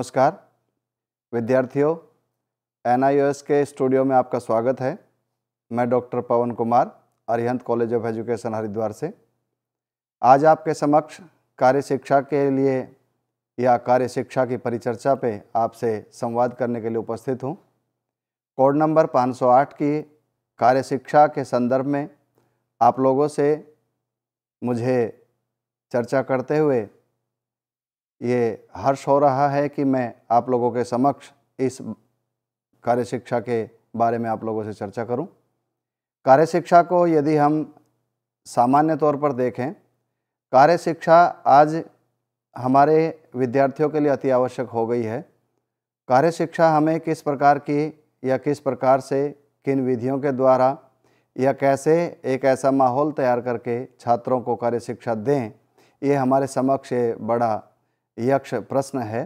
नमस्कार विद्यार्थियों एन के स्टूडियो में आपका स्वागत है मैं doctor Pawan Kumar Arihant college of education Haridwar से आज आपके समक्ष कार्य शिक्षा के लिए या कार्य शिक्षा की परिचर्चा पे आपसे संवाद करने के लिए उपस्थित हूँ कोड नंबर 508 की कार्य शिक्षा के संदर्भ में आप लोगों से मुझे चर्चा करते हुए ये हर्ष हो रहा है कि मैं आप लोगों के समक्ष इस कार्य शिक्षा के बारे में आप लोगों से चर्चा करूं। कार्य शिक्षा को यदि हम सामान्य तौर पर देखें कार्य शिक्षा आज हमारे विद्यार्थियों के लिए अति आवश्यक हो गई है कार्य शिक्षा हमें किस प्रकार की या किस प्रकार से किन विधियों के द्वारा या कैसे एक ऐसा माहौल तैयार करके छात्रों को कार्य शिक्षा दें ये हमारे समक्ष बड़ा यक्ष प्रश्न है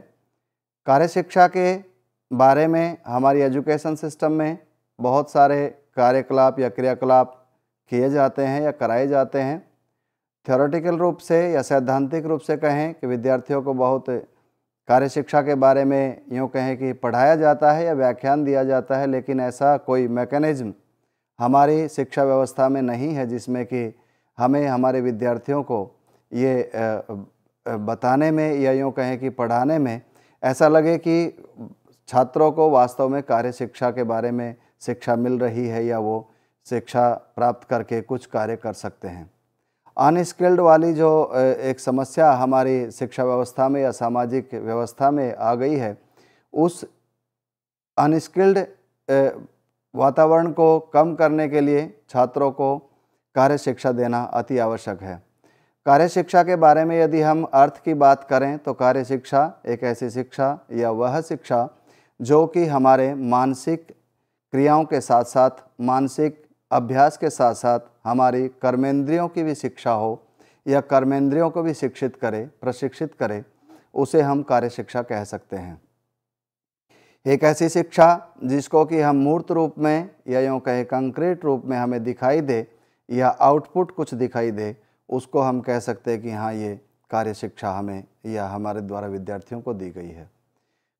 कार्य शिक्षा के बारे में हमारी एजुकेशन सिस्टम में बहुत सारे कार्यकलाप या क्रियाकलाप किए जाते हैं या कराए जाते हैं थ्योरेटिकल रूप से या सैद्धांतिक रूप से कहें कि विद्यार्थियों को बहुत कार्य शिक्षा के बारे में यूँ कहें कि पढ़ाया जाता है या व्याख्यान दिया जाता है लेकिन ऐसा कोई मैकेनिज्म हमारी शिक्षा व्यवस्था में नहीं है जिसमें कि हमें हमारे विद्यार्थियों को ये बताने में या यूँ कहें कि पढ़ाने में ऐसा लगे कि छात्रों को वास्तव में कार्य शिक्षा के बारे में शिक्षा मिल रही है या वो शिक्षा प्राप्त करके कुछ कार्य कर सकते हैं अनस्किल्ड वाली जो एक समस्या हमारी शिक्षा व्यवस्था में या सामाजिक व्यवस्था में आ गई है उस अनस्किल्ड वातावरण को कम करने के लिए छात्रों को कार्य शिक्षा देना अति आवश्यक है कार्य शिक्षा के बारे में यदि हम अर्थ की बात करें तो कार्य शिक्षा एक ऐसी शिक्षा या वह शिक्षा जो कि हमारे मानसिक क्रियाओं के साथ साथ मानसिक अभ्यास के साथ साथ हमारी कर्मेंद्रियों की भी शिक्षा हो या कर्मेंद्रियों को भी शिक्षित करे प्रशिक्षित करे उसे हम कार्य शिक्षा कह सकते हैं एक ऐसी शिक्षा जिसको कि हम मूर्त रूप में या यूँ कहें कंक्रीट रूप में हमें दिखाई दे या आउटपुट कुछ दिखाई दे उसको हम कह सकते हैं कि हाँ ये कार्य शिक्षा हमें या हमारे द्वारा विद्यार्थियों को दी गई है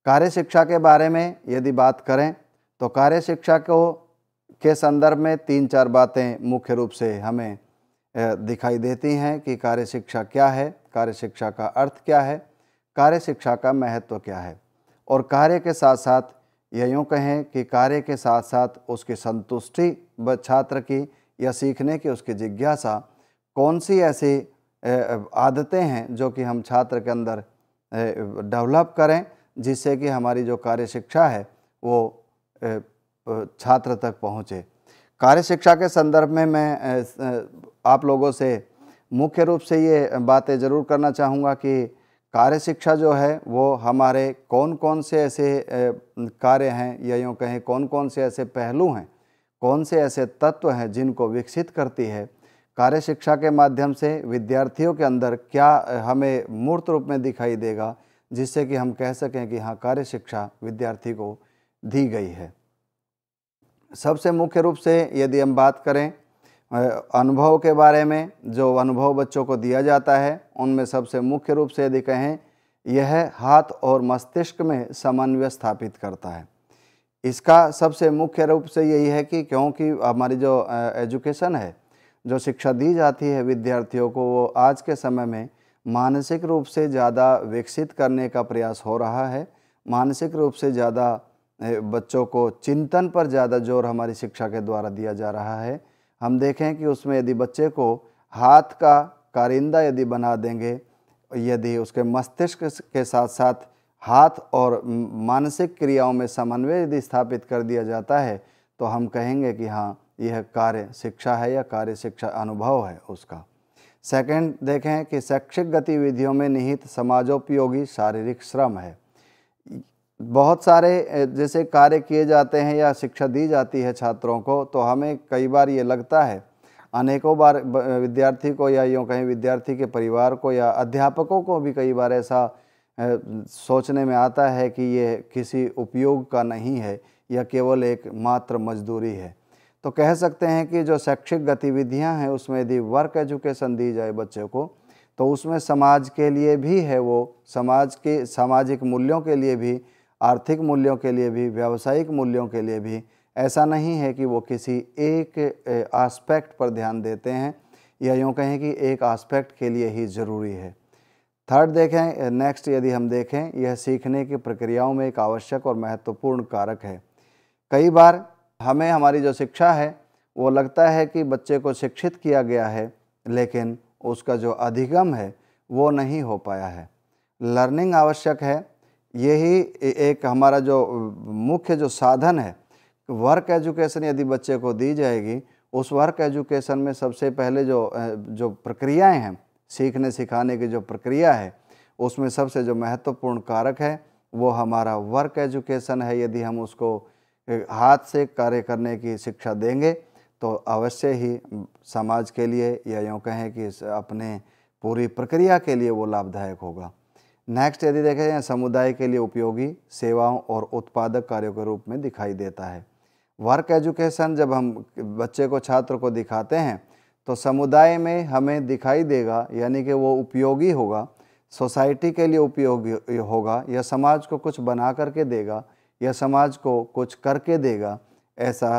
कार्य शिक्षा के बारे में यदि बात करें तो कार्य शिक्षा को के संदर्भ में तीन चार बातें मुख्य रूप से हमें दिखाई देती हैं कि कार्य शिक्षा क्या है कार्य शिक्षा का अर्थ क्या है कार्य शिक्षा का महत्व क्या है और कार्य के साथ साथ यह यूँ कहें कि कार्य के साथ साथ उसकी संतुष्टि व छात्र की या सीखने की उसकी जिज्ञासा कौन सी ऐसी आदतें हैं जो कि हम छात्र के अंदर डेवलप करें जिससे कि हमारी जो कार्य शिक्षा है वो छात्र तक पहुँचे कार्य शिक्षा के संदर्भ में मैं आप लोगों से मुख्य रूप से ये बातें ज़रूर करना चाहूँगा कि कार्य शिक्षा जो है वो हमारे कौन कौन से ऐसे कार्य हैं या यूँ कहें कौन कौन से ऐसे पहलू हैं कौन से ऐसे तत्व हैं जिनको विकसित करती है कार्य शिक्षा के माध्यम से विद्यार्थियों के अंदर क्या हमें मूर्त रूप में दिखाई देगा जिससे कि हम कह सकें कि हाँ कार्य शिक्षा विद्यार्थी को दी गई है सबसे मुख्य रूप से यदि हम बात करें अनुभव के बारे में जो अनुभव बच्चों को दिया जाता है उनमें सबसे मुख्य रूप से यदि कहें यह हाथ और मस्तिष्क में समन्वय स्थापित करता है इसका सबसे मुख्य रूप से यही है कि क्योंकि हमारी जो एजुकेशन है जो शिक्षा दी जाती है विद्यार्थियों को वो आज के समय में मानसिक रूप से ज़्यादा विकसित करने का प्रयास हो रहा है मानसिक रूप से ज़्यादा बच्चों को चिंतन पर ज़्यादा जोर हमारी शिक्षा के द्वारा दिया जा रहा है हम देखें कि उसमें यदि बच्चे को हाथ का कारिंदा यदि बना देंगे यदि उसके मस्तिष्क के साथ साथ हाथ और मानसिक क्रियाओं में समन्वय यदि स्थापित कर दिया जाता है तो हम कहेंगे कि हाँ यह कार्य शिक्षा है या कार्य शिक्षा अनुभव है उसका सेकंड देखें कि शैक्षिक गतिविधियों में निहित समाजोपयोगी शारीरिक श्रम है बहुत सारे जैसे कार्य किए जाते हैं या शिक्षा दी जाती है छात्रों को तो हमें कई बार ये लगता है अनेकों बार विद्यार्थी को या यूँ कहीं विद्यार्थी के परिवार को या अध्यापकों को भी कई बार ऐसा सोचने में आता है कि ये किसी उपयोग का नहीं है या केवल एक मात्र मजदूरी है तो कह सकते हैं कि जो शैक्षिक गतिविधियां हैं उसमें यदि वर्क एजुकेशन दी जाए बच्चों को तो उसमें समाज के लिए भी है वो समाज के सामाजिक मूल्यों के लिए भी आर्थिक मूल्यों के लिए भी व्यावसायिक मूल्यों के लिए भी ऐसा नहीं है कि वो किसी एक आस्पेक्ट पर ध्यान देते हैं या यूँ कहें कि एक आस्पेक्ट के लिए ही ज़रूरी है थर्ड देखें नेक्स्ट यदि हम देखें यह सीखने की प्रक्रियाओं में एक आवश्यक और महत्वपूर्ण कारक है कई बार हमें हमारी जो शिक्षा है वो लगता है कि बच्चे को शिक्षित किया गया है लेकिन उसका जो अधिगम है वो नहीं हो पाया है लर्निंग आवश्यक है यही एक हमारा जो मुख्य जो साधन है वर्क एजुकेशन यदि बच्चे को दी जाएगी उस वर्क एजुकेशन में सबसे पहले जो जो प्रक्रियाएं हैं सीखने सिखाने की जो प्रक्रिया है उसमें सबसे जो महत्वपूर्ण कारक है वो हमारा वर्क एजुकेशन है यदि हम उसको हाथ से कार्य करने की शिक्षा देंगे तो अवश्य ही समाज के लिए या यूँ कहें कि अपने पूरी प्रक्रिया के लिए वो लाभदायक होगा नेक्स्ट यदि देखें समुदाय के लिए उपयोगी सेवाओं और उत्पादक कार्यों के रूप में दिखाई देता है वर्क एजुकेशन जब हम बच्चे को छात्र को दिखाते हैं तो समुदाय में हमें दिखाई देगा यानी कि वो उपयोगी होगा सोसाइटी के लिए उपयोगी होगा या समाज को कुछ बना करके देगा या समाज को कुछ करके देगा ऐसा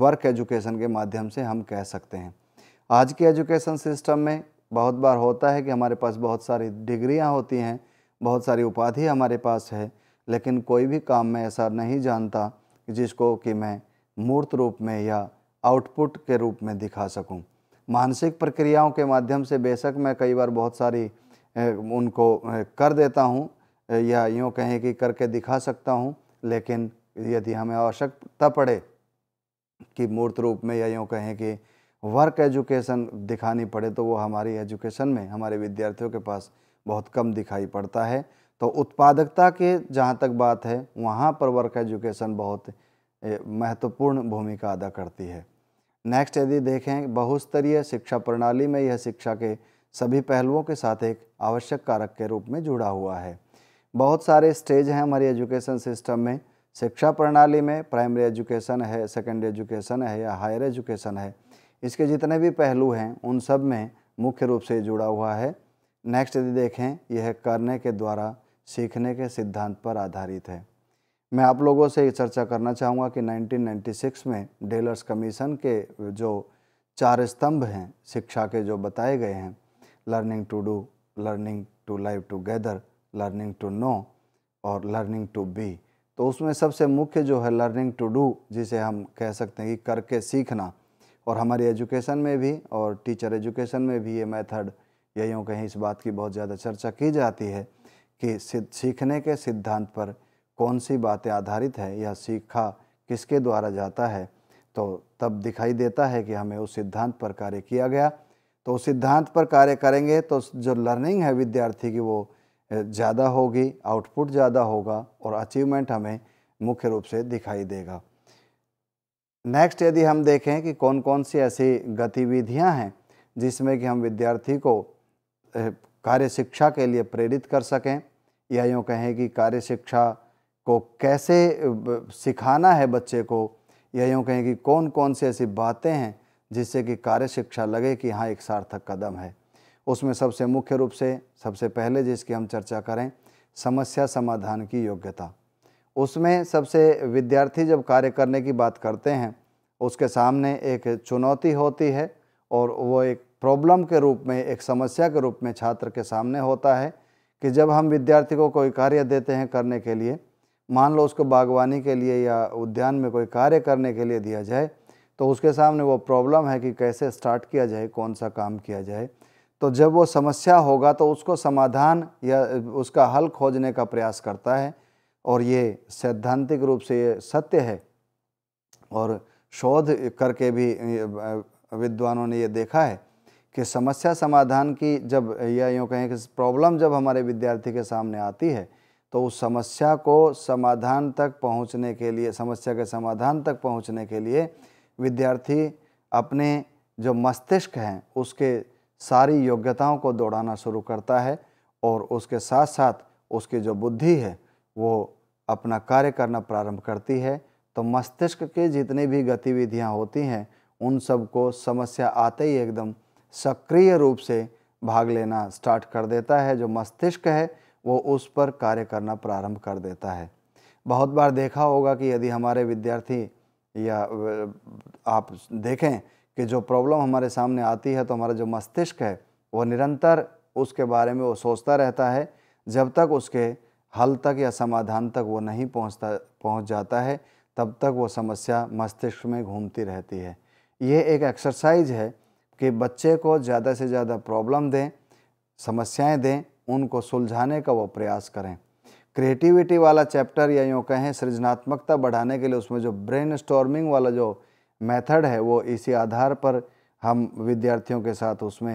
वर्क एजुकेशन के माध्यम से हम कह सकते हैं आज के एजुकेशन सिस्टम में बहुत बार होता है कि हमारे पास बहुत सारी डिग्रियां होती हैं बहुत सारी उपाधि हमारे पास है लेकिन कोई भी काम में ऐसा नहीं जानता जिसको कि मैं मूर्त रूप में या आउटपुट के रूप में दिखा सकूं। मानसिक प्रक्रियाओं के माध्यम से बेशक मैं कई बार बहुत सारी उनको कर देता हूं या यूँ कहें कि करके दिखा सकता हूँ लेकिन यदि हमें आवश्यकता पड़े कि मूर्त रूप में या यूँ कहें कि वर्क एजुकेशन दिखानी पड़े तो वो हमारी एजुकेशन में हमारे विद्यार्थियों के पास बहुत कम दिखाई पड़ता है तो उत्पादकता के जहाँ तक बात है वहाँ पर वर्क एजुकेशन बहुत महत्वपूर्ण भूमिका अदा करती है नेक्स्ट यदि देखें बहुस्तरीय शिक्षा प्रणाली में यह शिक्षा के सभी पहलुओं के साथ एक आवश्यक कारक के रूप में जुड़ा हुआ है बहुत सारे स्टेज हैं हमारे एजुकेशन सिस्टम में शिक्षा प्रणाली में प्राइमरी एजुकेशन है सेकेंडरी एजुकेशन है या हायर एजुकेशन है इसके जितने भी पहलू हैं उन सब में मुख्य रूप से जुड़ा हुआ है नेक्स्ट यदि देखें यह करने के द्वारा सीखने के सिद्धांत पर आधारित है मैं आप लोगों से ये चर्चा करना चाहूँगा कि 1996 में डेलर्स कमीशन के जो चार स्तंभ हैं शिक्षा के जो बताए गए हैं learning to do learning to live together learning to know और लर्निंग टू बी तो उसमें सबसे मुख्य जो है लर्निंग टू डू जिसे हम कह सकते हैं कि करके सीखना और हमारी एजुकेशन में भी और टीचर एजुकेशन में भी ये मेथड या यूँ कहीं इस बात की बहुत ज़्यादा चर्चा की जाती है कि सीखने के सिद्धांत पर कौन सी बातें आधारित है या सीखा किसके द्वारा जाता है तो तब दिखाई देता है कि हमें उस सिद्धांत पर कार्य किया गया तो उस सिद्धांत पर कार्य करेंगे तो जो लर्निंग है विद्यार्थी की वो ज़्यादा होगी आउटपुट ज़्यादा होगा और अचीवमेंट हमें मुख्य रूप से दिखाई देगा नेक्स्ट यदि हम देखें कि कौन कौन सी ऐसी गतिविधियां हैं जिसमें कि हम विद्यार्थी को कार्य शिक्षा के लिए प्रेरित कर सकें या यूँ कहें कि कार्य शिक्षा को कैसे सिखाना है बच्चे को या यूँ कहें कि कौन कौन सी ऐसी बातें हैं जिससे कि कार्य शिक्षा लगे कि हाँ एक सार्थक कदम है उसमें सबसे मुख्य रूप से सबसे पहले जिसकी हम चर्चा करें समस्या समाधान की योग्यता उसमें सबसे विद्यार्थी जब कार्य करने की बात करते हैं उसके सामने एक चुनौती होती है और वो एक प्रॉब्लम के रूप में एक समस्या के रूप में छात्र के सामने होता है कि जब हम विद्यार्थी को कोई कार्य देते हैं करने के लिए मान लो उसको बागवानी के लिए या उद्यान में कोई कार्य करने के लिए दिया जाए तो उसके सामने वो प्रॉब्लम है कि कैसे स्टार्ट किया जाए कौन सा काम किया जाए तो जब वो समस्या होगा तो उसको समाधान या उसका हल खोजने का प्रयास करता है और ये सैद्धांतिक रूप से ये सत्य है और शोध करके भी विद्वानों ने ये देखा है कि समस्या समाधान की जब या यूँ कहें कि प्रॉब्लम जब हमारे विद्यार्थी के सामने आती है तो उस समस्या को समाधान तक पहुंचने के लिए समस्या के समाधान तक पहुंचने के लिए विद्यार्थी अपने जो मस्तिष्क हैं उसके सारी योग्यताओं को दौड़ाना शुरू करता है और उसके साथ साथ उसकी जो बुद्धि है वो अपना कार्य करना प्रारंभ करती है तो मस्तिष्क के जितनी भी गतिविधियाँ होती हैं उन सबको समस्या आते ही एकदम सक्रिय रूप से भाग लेना स्टार्ट कर देता है जो मस्तिष्क है वो उस पर कार्य करना प्रारंभ कर देता है बहुत बार देखा होगा कि यदि हमारे विद्यार्थी या आप देखें कि जो प्रॉब्लम हमारे सामने आती है तो हमारा जो मस्तिष्क है वो निरंतर उसके बारे में वो सोचता रहता है जब तक उसके हल तक या समाधान तक वो नहीं पहुंचता पहुंच जाता है तब तक वो समस्या मस्तिष्क में घूमती रहती है ये एक एक्सरसाइज है कि बच्चे को ज़्यादा से ज़्यादा प्रॉब्लम दें समस्याएं दें उनको सुलझाने का वो प्रयास करें क्रिएटिविटी वाला चैप्टर या यूँ कहें सृजनात्मकता बढ़ाने के लिए उसमें जो ब्रेन वाला जो मेथड है वो इसी आधार पर हम विद्यार्थियों के साथ उसमें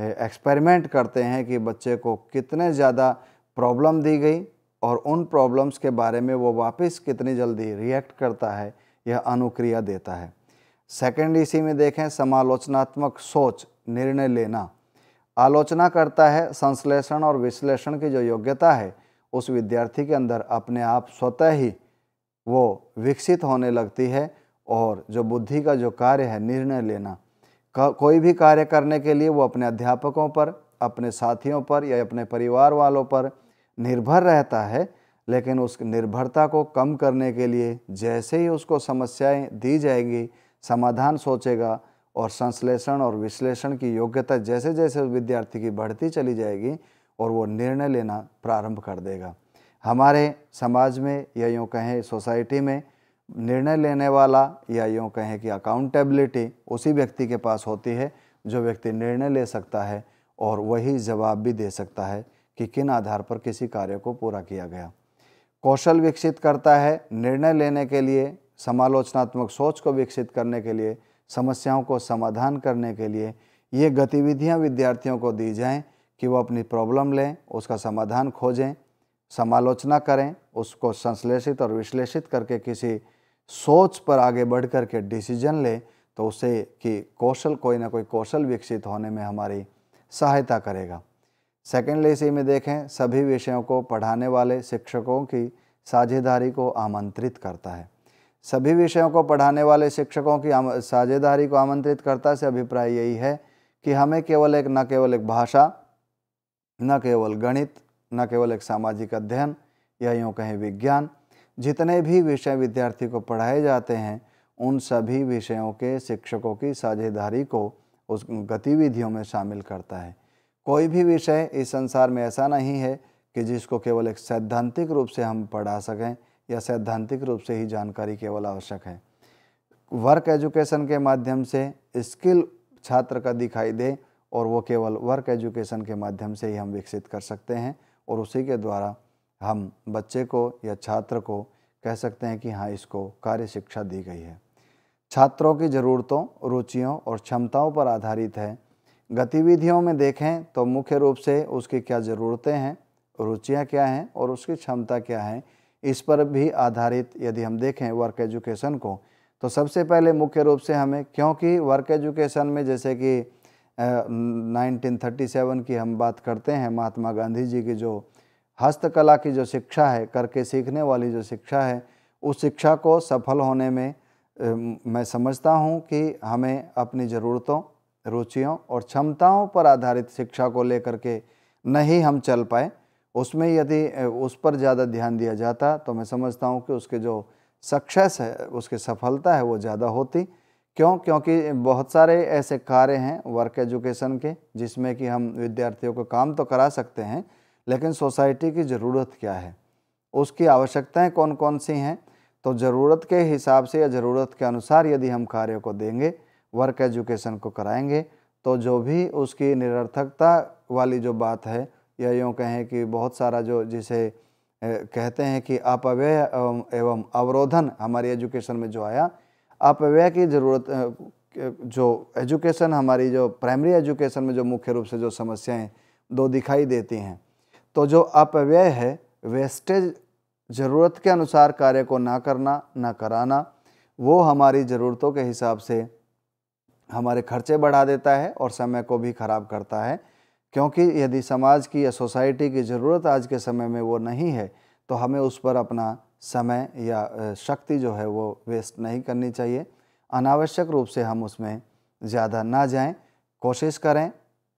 एक्सपेरिमेंट करते हैं कि बच्चे को कितने ज़्यादा प्रॉब्लम दी गई और उन प्रॉब्लम्स के बारे में वो वापस कितनी जल्दी रिएक्ट करता है यह अनुक्रिया देता है सेकेंड इसी में देखें समालोचनात्मक सोच निर्णय लेना आलोचना करता है संश्लेषण और विश्लेषण की जो योग्यता है उस विद्यार्थी के अंदर अपने आप स्वतः ही वो विकसित होने लगती है और जो बुद्धि का जो कार्य है निर्णय लेना कोई भी कार्य करने के लिए वो अपने अध्यापकों पर अपने साथियों पर या अपने परिवार वालों पर निर्भर रहता है लेकिन उस निर्भरता को कम करने के लिए जैसे ही उसको समस्याएं दी जाएगी समाधान सोचेगा और संश्लेषण और विश्लेषण की योग्यता जैसे जैसे विद्यार्थी की बढ़ती चली जाएगी और वो निर्णय लेना प्रारंभ कर देगा हमारे समाज में या यूँ कहें सोसाइटी में निर्णय लेने वाला या यूँ कहें कि अकाउंटेबिलिटी उसी व्यक्ति के पास होती है जो व्यक्ति निर्णय ले सकता है और वही जवाब भी दे सकता है कि किन आधार पर किसी कार्य को पूरा किया गया कौशल विकसित करता है निर्णय लेने के लिए समालोचनात्मक सोच को विकसित करने के लिए समस्याओं को समाधान करने के लिए ये गतिविधियाँ विद्यार्थियों को दी जाएँ कि वो अपनी प्रॉब्लम लें उसका समाधान खोजें समालोचना करें उसको संश्लेषित और विश्लेषित करके किसी सोच पर आगे बढ़ कर के डिसीजन लें तो उसे कि कौशल कोई ना कोई कौशल विकसित होने में हमारी सहायता करेगा सेकेंडली इसी में देखें सभी विषयों को पढ़ाने वाले शिक्षकों की साझेदारी को आमंत्रित करता है सभी विषयों को पढ़ाने वाले शिक्षकों की साझेदारी को आमंत्रित करता से अभिप्राय यही है कि हमें केवल एक न केवल एक भाषा न केवल गणित न केवल एक सामाजिक अध्ययन या यूँ कहें विज्ञान जितने भी विषय विद्यार्थी को पढ़ाए जाते हैं उन सभी विषयों के शिक्षकों की साझेदारी को उस गतिविधियों में शामिल करता है कोई भी विषय इस संसार में ऐसा नहीं है कि जिसको केवल एक सैद्धांतिक रूप से हम पढ़ा सकें या सैद्धांतिक रूप से ही जानकारी केवल आवश्यक है वर्क एजुकेशन के माध्यम से स्किल छात्र का दिखाई दे और वो केवल वर्क एजुकेशन के माध्यम से ही हम विकसित कर सकते हैं और उसी के द्वारा हम बच्चे को या छात्र को कह सकते हैं कि हाँ इसको कार्य शिक्षा दी गई है छात्रों की ज़रूरतों रुचियों और क्षमताओं पर आधारित है गतिविधियों में देखें तो मुख्य रूप से उसकी क्या ज़रूरतें हैं रुचियाँ क्या हैं और उसकी क्षमता क्या है इस पर भी आधारित यदि हम देखें वर्क एजुकेशन को तो सबसे पहले मुख्य रूप से हमें क्योंकि वर्क एजुकेशन में जैसे कि 1937 की हम बात करते हैं महात्मा गांधी जी की जो हस्तकला की जो शिक्षा है करके सीखने वाली जो शिक्षा है उस शिक्षा को सफल होने में मैं समझता हूँ कि हमें अपनी ज़रूरतों रुचियों और क्षमताओं पर आधारित शिक्षा को लेकर के नहीं हम चल पाए उसमें यदि उस पर ज़्यादा ध्यान दिया जाता तो मैं समझता हूँ कि उसके जो सक्सेस है उसकी सफलता है वो ज़्यादा होती क्यों क्योंकि बहुत सारे ऐसे कार्य हैं वर्क एजुकेशन के जिसमें कि हम विद्यार्थियों को काम तो करा सकते हैं लेकिन सोसाइटी की ज़रूरत क्या है उसकी आवश्यकताएं कौन कौन सी हैं तो ज़रूरत के हिसाब से या ज़रूरत के अनुसार यदि हम कार्य को देंगे वर्क एजुकेशन को कराएंगे तो जो भी उसकी निरर्थकता वाली जो बात है या यूँ कहें कि बहुत सारा जो जिसे कहते हैं कि अपव्यय एवं अवरोधन हमारी एजुकेशन में जो आया अपव्यय की ज़रूरत जो एजुकेशन हमारी जो प्राइमरी एजुकेशन में जो मुख्य रूप से जो समस्याएं दो दिखाई देती हैं तो जो अपव्यय है वेस्टेज ज़रूरत के अनुसार कार्य को ना करना ना कराना वो हमारी ज़रूरतों के हिसाब से हमारे खर्चे बढ़ा देता है और समय को भी ख़राब करता है क्योंकि यदि समाज की या सोसाइटी की ज़रूरत आज के समय में वो नहीं है तो हमें उस पर अपना समय या शक्ति जो है वो वेस्ट नहीं करनी चाहिए अनावश्यक रूप से हम उसमें ज़्यादा ना जाएं कोशिश करें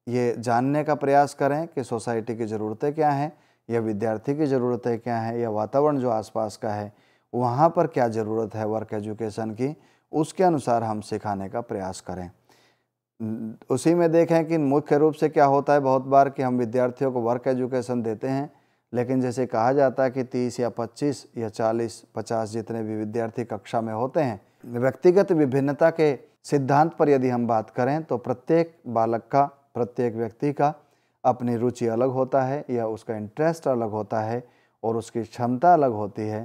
ये जानने का प्रयास करें कि सोसाइटी की ज़रूरतें क्या हैं या विद्यार्थी की ज़रूरतें क्या हैं या वातावरण जो आसपास का है वहाँ पर क्या ज़रूरत है वर्क एजुकेशन की उसके अनुसार हम सिखाने का प्रयास करें उसी में देखें कि मुख्य रूप से क्या होता है बहुत बार कि हम विद्यार्थियों को वर्क एजुकेशन देते हैं लेकिन जैसे कहा जाता है कि तीस या पच्चीस या चालीस पचास जितने भी विद्यार्थी कक्षा में होते हैं व्यक्तिगत विभिन्नता के सिद्धांत पर यदि हम बात करें तो प्रत्येक बालक का प्रत्येक व्यक्ति का अपनी रुचि अलग होता है या उसका इंटरेस्ट अलग होता है और उसकी क्षमता अलग होती है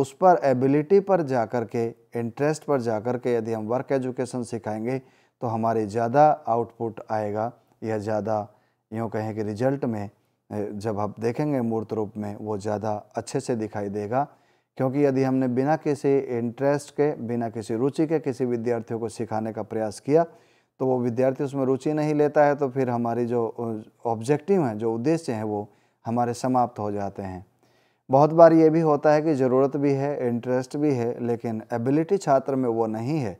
उस पर एबिलिटी पर जा कर के इंटरेस्ट पर जा कर के यदि हम वर्क एजुकेशन सिखाएंगे तो हमारे ज़्यादा आउटपुट आएगा या ज़्यादा यूँ कहें कि रिजल्ट में जब आप देखेंगे मूर्त रूप में वो ज़्यादा अच्छे से दिखाई देगा क्योंकि यदि हमने बिना किसी इंटरेस्ट के बिना किसी रुचि के किसी विद्यार्थियों को सिखाने का प्रयास किया तो वो विद्यार्थी उसमें रुचि नहीं लेता है तो फिर हमारी जो ऑब्जेक्टिव हैं जो उद्देश्य हैं वो हमारे समाप्त हो जाते हैं बहुत बार ये भी होता है कि ज़रूरत भी है इंटरेस्ट भी है लेकिन एबिलिटी छात्र में वो नहीं है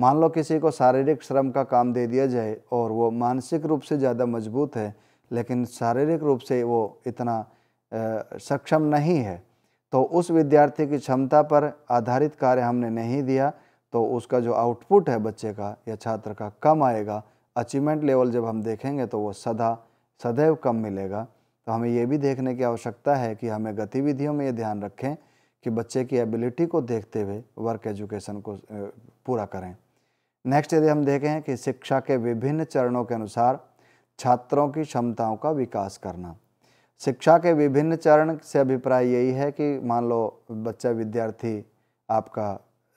मान लो किसी को शारीरिक श्रम का काम दे दिया जाए और वो मानसिक रूप से ज़्यादा मजबूत है लेकिन शारीरिक रूप से वो इतना सक्षम नहीं है तो उस विद्यार्थी की क्षमता पर आधारित कार्य हमने नहीं दिया तो उसका जो आउटपुट है बच्चे का या छात्र का कम आएगा अचीवमेंट लेवल जब हम देखेंगे तो वो सदा सदैव कम मिलेगा तो हमें ये भी देखने की आवश्यकता है कि हमें गतिविधियों में ये ध्यान रखें कि बच्चे की एबिलिटी को देखते हुए वर्क एजुकेशन को पूरा करें नेक्स्ट यदि हम देखें कि शिक्षा के विभिन्न चरणों के अनुसार छात्रों की क्षमताओं का विकास करना शिक्षा के विभिन्न चरण से अभिप्राय यही है कि मान लो बच्चा विद्यार्थी आपका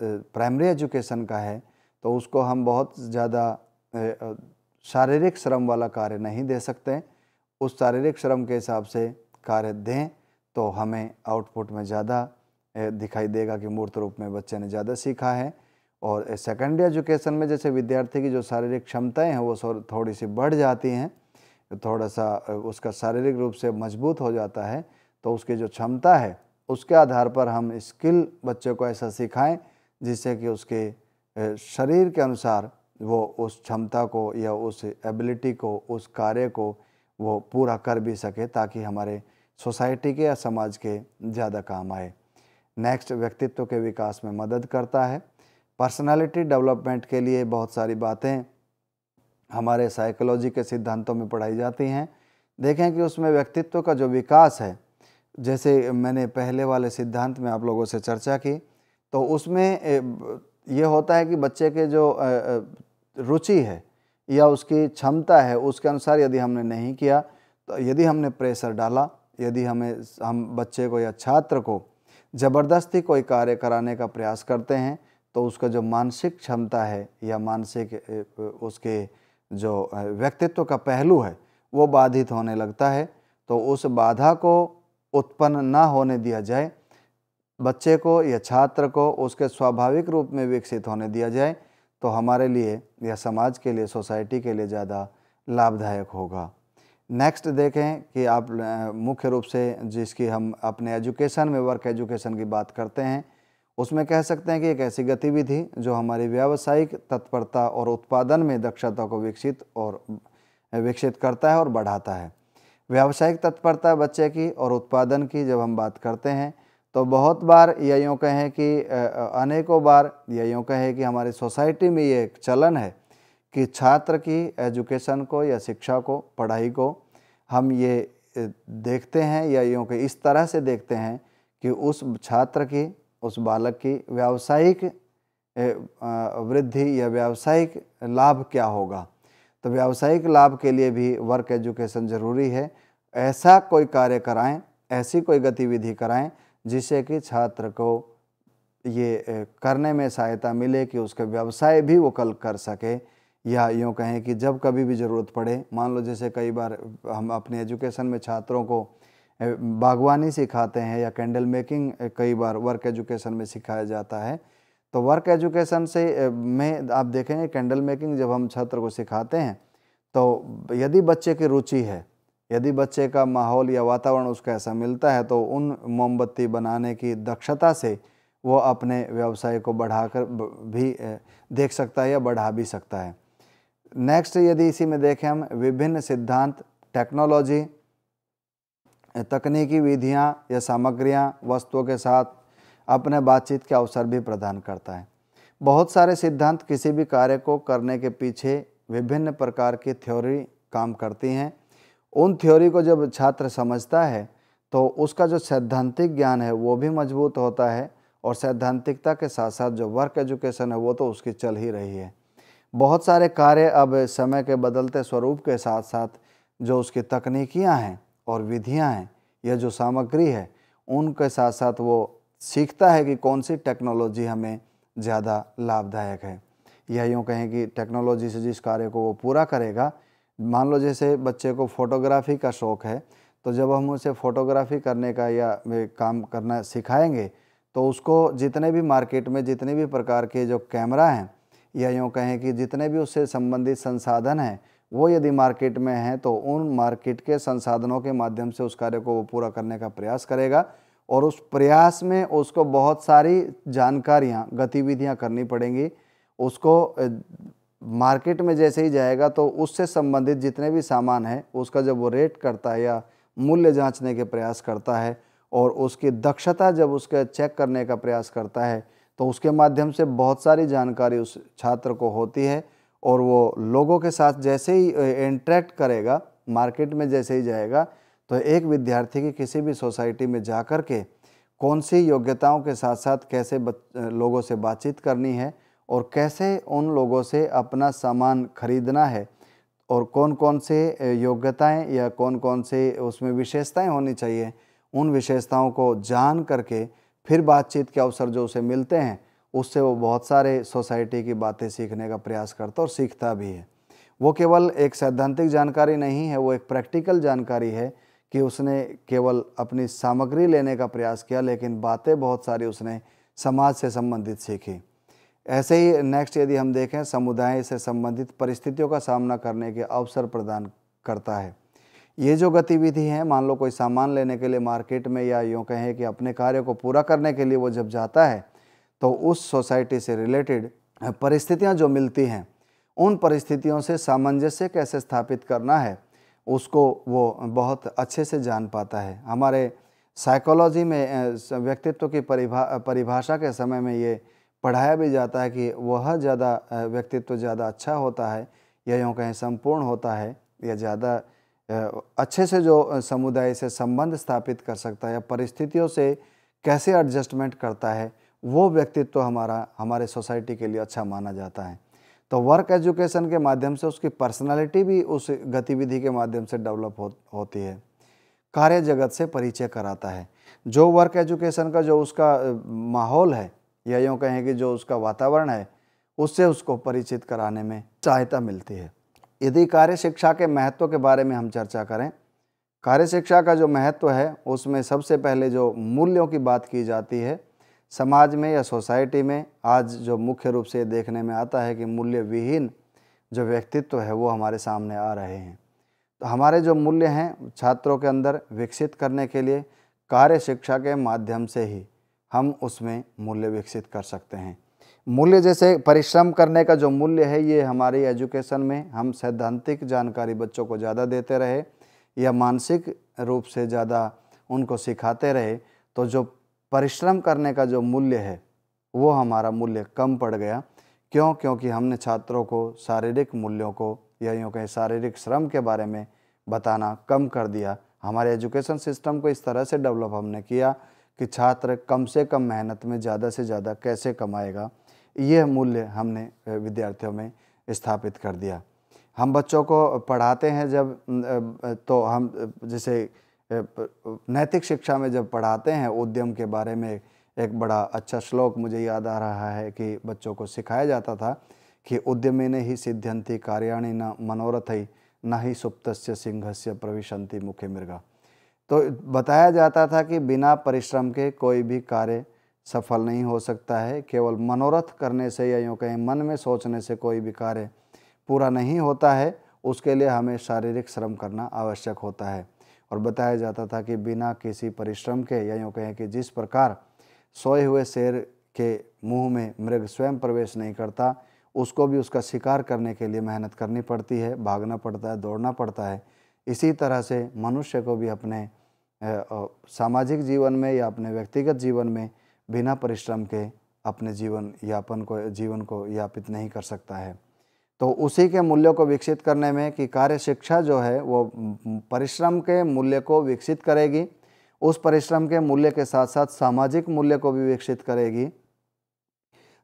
प्राइमरी एजुकेशन का है तो उसको हम बहुत ज़्यादा शारीरिक श्रम वाला कार्य नहीं दे सकते उस शारीरिक श्रम के हिसाब से कार्य दें तो हमें आउटपुट में ज़्यादा दिखाई देगा कि मूर्त रूप में बच्चे ने ज़्यादा सीखा है और सेकेंडरी एजुकेशन में जैसे विद्यार्थी की जो शारीरिक क्षमताएं हैं वो थोड़ी सी बढ़ जाती हैं थोड़ा सा उसका शारीरिक रूप से मजबूत हो जाता है तो उसकी जो क्षमता है उसके आधार पर हम स्किल बच्चे को ऐसा सिखाएं जिससे कि उसके शरीर के अनुसार वो उस क्षमता को या उस एबिलिटी को उस कार्य को वो पूरा कर भी सके ताकि हमारे सोसाइटी के या समाज के ज़्यादा काम आए नेक्स्ट व्यक्तित्व के विकास में मदद करता है पर्सनालिटी डेवलपमेंट के लिए बहुत सारी बातें हमारे साइकोलॉजी के सिद्धांतों में पढ़ाई जाती हैं देखें कि उसमें व्यक्तित्व का जो विकास है जैसे मैंने पहले वाले सिद्धांत में आप लोगों से चर्चा की तो उसमें ये होता है कि बच्चे के जो रुचि है या उसकी क्षमता है उसके अनुसार यदि हमने नहीं किया तो यदि हमने प्रेशर डाला यदि हमें हम बच्चे को या छात्र को ज़बरदस्ती कोई कार्य कराने का प्रयास करते हैं तो उसका जो मानसिक क्षमता है या मानसिक उसके जो व्यक्तित्व का पहलू है वो बाधित होने लगता है तो उस बाधा को उत्पन्न ना होने दिया जाए बच्चे को या छात्र को उसके स्वाभाविक रूप में विकसित होने दिया जाए तो हमारे लिए या समाज के लिए सोसाइटी के लिए ज़्यादा लाभदायक होगा नेक्स्ट देखें कि आप मुख्य रूप से जिसकी हम अपने एजुकेशन में वर्क एजुकेशन की बात करते हैं उसमें कह सकते हैं कि एक ऐसी गतिविधि जो हमारी व्यावसायिक तत्परता और उत्पादन में दक्षता को विकसित और विकसित करता है और बढ़ाता है व्यावसायिक तत्परता बच्चे की और उत्पादन की जब हम बात करते हैं तो बहुत बार यह यूँ कहें कि अनेकों बार यह यूँ कहें कि हमारी सोसाइटी में ये एक चलन है कि छात्र की एजुकेशन को या शिक्षा को पढ़ाई को हम ये देखते हैं या यूँ कि इस तरह से देखते हैं कि उस छात्र की उस बालक की व्यावसायिक वृद्धि या व्यावसायिक लाभ क्या होगा तो व्यावसायिक लाभ के लिए भी वर्क एजुकेशन ज़रूरी है ऐसा कोई कार्य कराएं ऐसी कोई गतिविधि कराएं जिससे कि छात्र को ये करने में सहायता मिले कि उसका व्यवसाय भी वो कल कर सके या यूँ कहें कि जब कभी भी ज़रूरत पड़े मान लो जैसे कई बार हम अपने एजुकेशन में छात्रों को बागवानी सिखाते हैं या कैंडल मेकिंग कई बार वर्क एजुकेशन में सिखाया जाता है तो वर्क एजुकेशन से में आप देखेंगे कैंडल मेकिंग जब हम छात्र को सिखाते हैं तो यदि बच्चे की रुचि है यदि बच्चे का माहौल या वातावरण उसका ऐसा मिलता है तो उन मोमबत्ती बनाने की दक्षता से वो अपने व्यवसाय को बढ़ाकर भी देख सकता है या बढ़ा भी सकता है नेक्स्ट यदि इसी में देखें हम विभिन्न सिद्धांत टेक्नोलॉजी तकनीकी विधियां या सामग्रियां वस्तुओं के साथ अपने बातचीत के अवसर भी प्रदान करता है बहुत सारे सिद्धांत किसी भी कार्य को करने के पीछे विभिन्न प्रकार की थ्योरी काम करती हैं उन थ्योरी को जब छात्र समझता है तो उसका जो सैद्धांतिक ज्ञान है वो भी मजबूत होता है और सैद्धांतिकता के साथ साथ जो वर्क एजुकेशन है वो तो उसकी चल ही रही है बहुत सारे कार्य अब समय के बदलते स्वरूप के साथ साथ जो उसकी तकनीकियाँ हैं और विधियाँ हैं या जो सामग्री है उनके साथ साथ वो सीखता है कि कौन सी टेक्नोलॉजी हमें ज़्यादा लाभदायक है या यूँ कहें कि टेक्नोलॉजी से जिस कार्य को वो पूरा करेगा मान लो जैसे बच्चे को फोटोग्राफी का शौक़ है तो जब हम उसे फोटोग्राफी करने का या काम करना सिखाएंगे तो उसको जितने भी मार्केट में जितने भी प्रकार के जो कैमरा हैं या यूँ कहें कि जितने भी उससे संबंधित संसाधन हैं वो यदि मार्केट में हैं तो उन मार्केट के संसाधनों के माध्यम से उस कार्य को वो पूरा करने का प्रयास करेगा और उस प्रयास में उसको बहुत सारी जानकारियाँ गतिविधियाँ करनी पड़ेंगी उसको मार्केट में जैसे ही जाएगा तो उससे संबंधित जितने भी सामान हैं उसका जब वो रेट करता है या मूल्य जांचने के प्रयास करता है और उसकी दक्षता जब उसके चेक करने का प्रयास करता है तो उसके माध्यम से बहुत सारी जानकारी उस छात्र को होती है और वो लोगों के साथ जैसे ही इंट्रैक्ट करेगा मार्केट में जैसे ही जाएगा तो एक विद्यार्थी की किसी भी सोसाइटी में जा कर के कौन सी योग्यताओं के साथ साथ कैसे लोगों से बातचीत करनी है और कैसे उन लोगों से अपना सामान खरीदना है और कौन कौन से योग्यताएं या कौन कौन से उसमें विशेषताएं होनी चाहिए उन विशेषताओं को जान करके फिर बातचीत के अवसर जो उसे मिलते हैं उससे वो बहुत सारे सोसाइटी की बातें सीखने का प्रयास करता और सीखता भी है वो केवल एक सैद्धांतिक जानकारी नहीं है वो एक प्रैक्टिकल जानकारी है कि उसने केवल अपनी सामग्री लेने का प्रयास किया लेकिन बातें बहुत सारी उसने समाज से संबंधित सीखी ऐसे ही नेक्स्ट यदि हम देखें समुदाय से संबंधित परिस्थितियों का सामना करने के अवसर प्रदान करता है ये जो गतिविधि है मान लो कोई सामान लेने के लिए मार्केट में या यूँ कहें कि अपने कार्य को पूरा करने के लिए वो जब जाता है तो उस सोसाइटी से रिलेटेड परिस्थितियाँ जो मिलती हैं उन परिस्थितियों से सामंजस्य कैसे स्थापित करना है उसको वो बहुत अच्छे से जान पाता है हमारे साइकोलॉजी में व्यक्तित्व की परिभा परिभाषा के समय में ये पढ़ाया भी जाता है कि वह ज़्यादा व्यक्तित्व तो ज़्यादा अच्छा होता है या यूँ कहें संपूर्ण होता है या ज़्यादा अच्छे से जो समुदाय से संबंध स्थापित कर सकता है या परिस्थितियों से कैसे एडजस्टमेंट करता है वो व्यक्तित्व तो हमारा हमारे सोसाइटी के लिए अच्छा माना जाता है तो वर्क एजुकेशन के माध्यम से उसकी पर्सनालिटी भी उस गतिविधि के माध्यम से डेवलप हो, होती है कार्य जगत से परिचय कराता है जो वर्क एजुकेशन का जो उसका माहौल है या यूँ कहें कि जो उसका वातावरण है उससे उसको परिचित कराने में सहायता मिलती है यदि कार्य शिक्षा के महत्व के बारे में हम चर्चा करें कार्य शिक्षा का जो महत्व है उसमें सबसे पहले जो मूल्यों की बात की जाती है समाज में या सोसाइटी में आज जो मुख्य रूप से देखने में आता है कि मूल्य विहीन जो व्यक्तित्व है वो हमारे सामने आ रहे हैं तो हमारे जो मूल्य हैं छात्रों के अंदर विकसित करने के लिए कार्य शिक्षा के माध्यम से ही हम उसमें मूल्य विकसित कर सकते हैं मूल्य जैसे परिश्रम करने का जो मूल्य है ये हमारी एजुकेशन में हम सैद्धांतिक जानकारी बच्चों को ज़्यादा देते रहे या मानसिक रूप से ज़्यादा उनको सिखाते रहे तो जो परिश्रम करने का जो मूल्य है वो हमारा मूल्य कम पड़ गया क्यों क्योंकि हमने छात्रों को शारीरिक मूल्यों को या यूँ कहें शारीरिक श्रम के बारे में बताना कम कर दिया हमारे एजुकेशन सिस्टम को इस तरह से डेवलप हमने किया कि छात्र कम से कम मेहनत में ज़्यादा से ज़्यादा कैसे कमाएगा यह मूल्य हमने विद्यार्थियों में स्थापित कर दिया हम बच्चों को पढ़ाते हैं जब तो हम जैसे नैतिक शिक्षा में जब पढ़ाते हैं उद्यम के बारे में एक बड़ा अच्छा श्लोक मुझे याद आ रहा है कि बच्चों को सिखाया जाता था कि उद्यमी ने ही सिद्ध्यंती कार्याणी न मनोरथ ही न ही सुप्त सिंह से प्रविशंति मुखे मृगा तो बताया जाता था कि बिना परिश्रम के कोई भी कार्य सफल नहीं हो सकता है केवल मनोरथ करने से या यूँ कहें मन में सोचने से कोई भी कार्य पूरा नहीं होता है उसके लिए हमें शारीरिक श्रम करना आवश्यक होता है और बताया जाता था कि बिना किसी परिश्रम के या यूँ कहें कि जिस प्रकार सोए हुए शेर के मुंह में मृग स्वयं प्रवेश नहीं करता उसको भी उसका शिकार करने के लिए मेहनत करनी पड़ती है भागना पड़ता है दौड़ना पड़ता है इसी तरह से मनुष्य को भी अपने सामाजिक जीवन में या अपने व्यक्तिगत जीवन में बिना परिश्रम के अपने जीवन यापन को जीवन को यापित नहीं कर सकता है तो उसी के मूल्यों को विकसित करने में कि कार्य शिक्षा जो है वो परिश्रम के मूल्य को विकसित करेगी उस परिश्रम के मूल्य के साथ साथ सामाजिक मूल्य को भी विकसित करेगी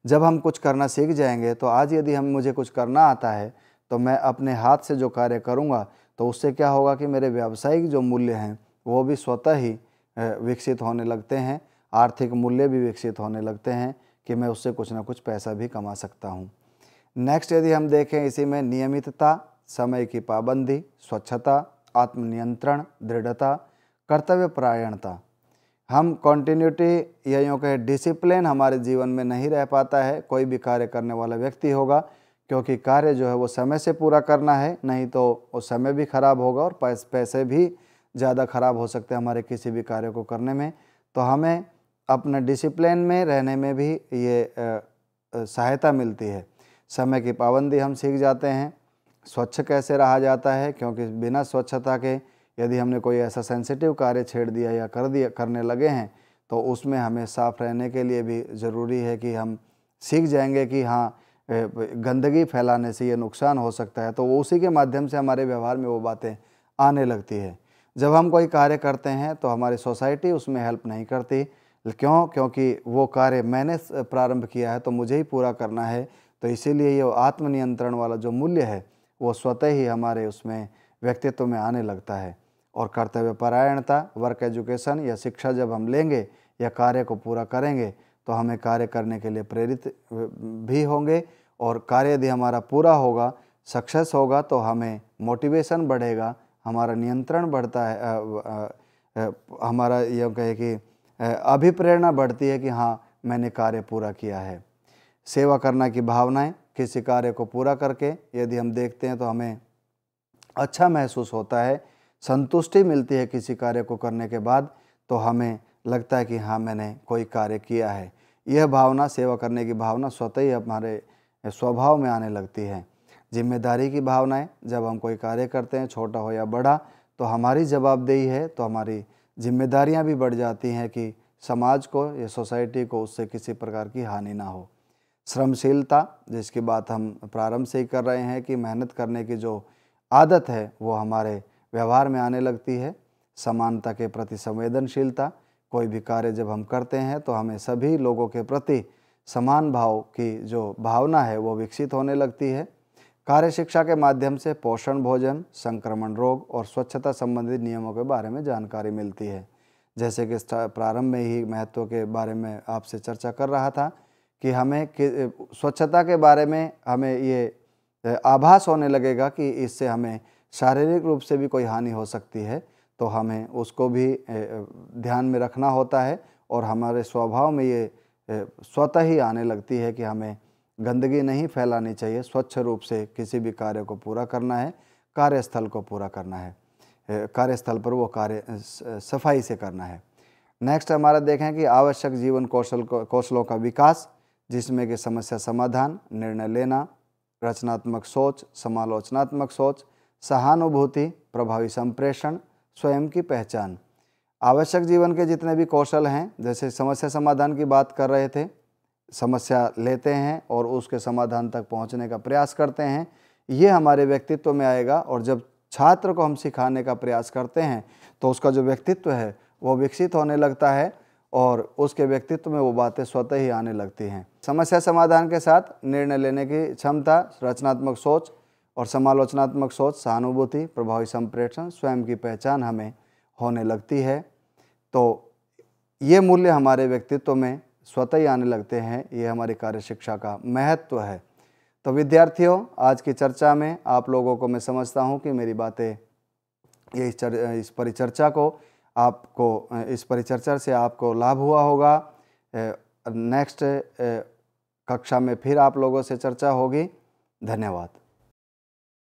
जब हम कुछ करना सीख जाएंगे तो आज यदि हम मुझे कुछ करना आता है तो मैं अपने हाथ से जो कार्य करूँगा तो उससे क्या होगा कि मेरे व्यावसायिक जो मूल्य हैं वो भी स्वतः ही विकसित होने लगते हैं आर्थिक मूल्य भी विकसित होने लगते हैं कि मैं उससे कुछ ना कुछ पैसा भी कमा सकता हूँ नेक्स्ट यदि हम देखें इसी में नियमितता समय की पाबंदी स्वच्छता आत्मनियंत्रण दृढ़ता कर्तव्य हम कॉन्टीन्यूटी या यूँ कहें डिसिप्लिन हमारे जीवन में नहीं रह पाता है कोई भी कार्य करने वाला व्यक्ति होगा क्योंकि कार्य जो है वो समय से पूरा करना है नहीं तो वो समय भी खराब होगा और पैसे भी ज़्यादा ख़राब हो सकते हैं हमारे किसी भी कार्य को करने में तो हमें अपने डिसिप्लिन में रहने में भी ये सहायता मिलती है समय की पाबंदी हम सीख जाते हैं स्वच्छ कैसे रहा जाता है क्योंकि बिना स्वच्छता के यदि हमने कोई ऐसा सेंसिटिव कार्य छेड़ दिया या कर दिया करने लगे हैं तो उसमें हमें साफ़ रहने के लिए भी ज़रूरी है कि हम सीख जाएंगे कि हाँ गंदगी फैलाने से ये नुकसान हो सकता है तो उसी के माध्यम से हमारे व्यवहार में वो बातें आने लगती है जब हम कोई कार्य करते हैं तो हमारी सोसाइटी उसमें हेल्प नहीं करती क्यों क्योंकि वो कार्य मैंने प्रारंभ किया है तो मुझे ही पूरा करना है तो इसीलिए ये आत्मनियंत्रण वाला जो मूल्य है वो स्वतः ही हमारे उसमें व्यक्तित्व में आने लगता है और कर्तव्य परायणता वर्क एजुकेशन या शिक्षा जब हम लेंगे या कार्य को पूरा करेंगे तो हमें कार्य करने के लिए प्रेरित भी होंगे और कार्य यदि हमारा पूरा होगा सक्सेस होगा तो हमें मोटिवेशन बढ़ेगा हमारा नियंत्रण बढ़ता है आ, आ, आ, हमारा यह कहे कि अभिप्रेरणा बढ़ती है कि हाँ मैंने कार्य पूरा किया है सेवा करना की भावनाएं किसी कार्य को पूरा करके यदि हम देखते हैं तो हमें अच्छा महसूस होता है संतुष्टि मिलती है किसी कार्य को करने के बाद तो हमें लगता है कि हाँ मैंने कोई कार्य किया है यह भावना सेवा करने की भावना स्वतः ही हमारे स्वभाव में आने लगती है जिम्मेदारी की भावनाएं जब हम कोई कार्य करते हैं छोटा हो या बड़ा तो हमारी जवाबदेही है तो हमारी जिम्मेदारियां भी बढ़ जाती हैं कि समाज को या सोसाइटी को उससे किसी प्रकार की हानि ना हो श्रमशीलता जिसकी बात हम प्रारंभ से ही कर रहे हैं कि मेहनत करने की जो आदत है वो हमारे व्यवहार में आने लगती है समानता के प्रति संवेदनशीलता कोई भी कार्य जब हम करते हैं तो हमें सभी लोगों के प्रति समान भाव की जो भावना है वो विकसित होने लगती है कार्य शिक्षा के माध्यम से पोषण भोजन संक्रमण रोग और स्वच्छता संबंधित नियमों के बारे में जानकारी मिलती है जैसे कि प्रारंभ में ही महत्व के बारे में आपसे चर्चा कर रहा था कि हमें कि स्वच्छता के बारे में हमें ये आभास होने लगेगा कि इससे हमें शारीरिक रूप से भी कोई हानि हो सकती है तो हमें उसको भी ध्यान में रखना होता है और हमारे स्वभाव में ये स्वतः ही आने लगती है कि हमें गंदगी नहीं फैलानी चाहिए स्वच्छ रूप से किसी भी कार्य को पूरा करना है कार्यस्थल को पूरा करना है कार्यस्थल पर वो कार्य सफाई से करना है नेक्स्ट हमारा देखें कि आवश्यक जीवन कौशल कौशलों का विकास जिसमें कि समस्या समाधान निर्णय लेना रचनात्मक सोच समालोचनात्मक सोच सहानुभूति प्रभावी संप्रेषण स्वयं की पहचान आवश्यक जीवन के जितने भी कौशल हैं जैसे समस्या समाधान की बात कर रहे थे समस्या लेते हैं और उसके समाधान तक पहुंचने का प्रयास करते हैं ये हमारे व्यक्तित्व में आएगा और जब छात्र को हम सिखाने का प्रयास करते हैं तो उसका जो व्यक्तित्व है वो विकसित होने लगता है और उसके व्यक्तित्व में वो बातें स्वतः ही आने लगती हैं समस्या समाधान के साथ निर्णय लेने की क्षमता रचनात्मक सोच और समालोचनात्मक सोच सहानुभूति प्रभावी संप्रेषण स्वयं की पहचान हमें होने लगती है तो ये मूल्य हमारे व्यक्तित्व में स्वतः ही आने लगते हैं ये हमारी कार्य शिक्षा का महत्व तो है तो विद्यार्थियों आज की चर्चा में आप लोगों को मैं समझता हूँ कि मेरी बातें ये इस, इस परिचर्चा को आपको इस परिचर्चा से आपको लाभ हुआ होगा नेक्स्ट कक्षा में फिर आप लोगों से चर्चा होगी धन्यवाद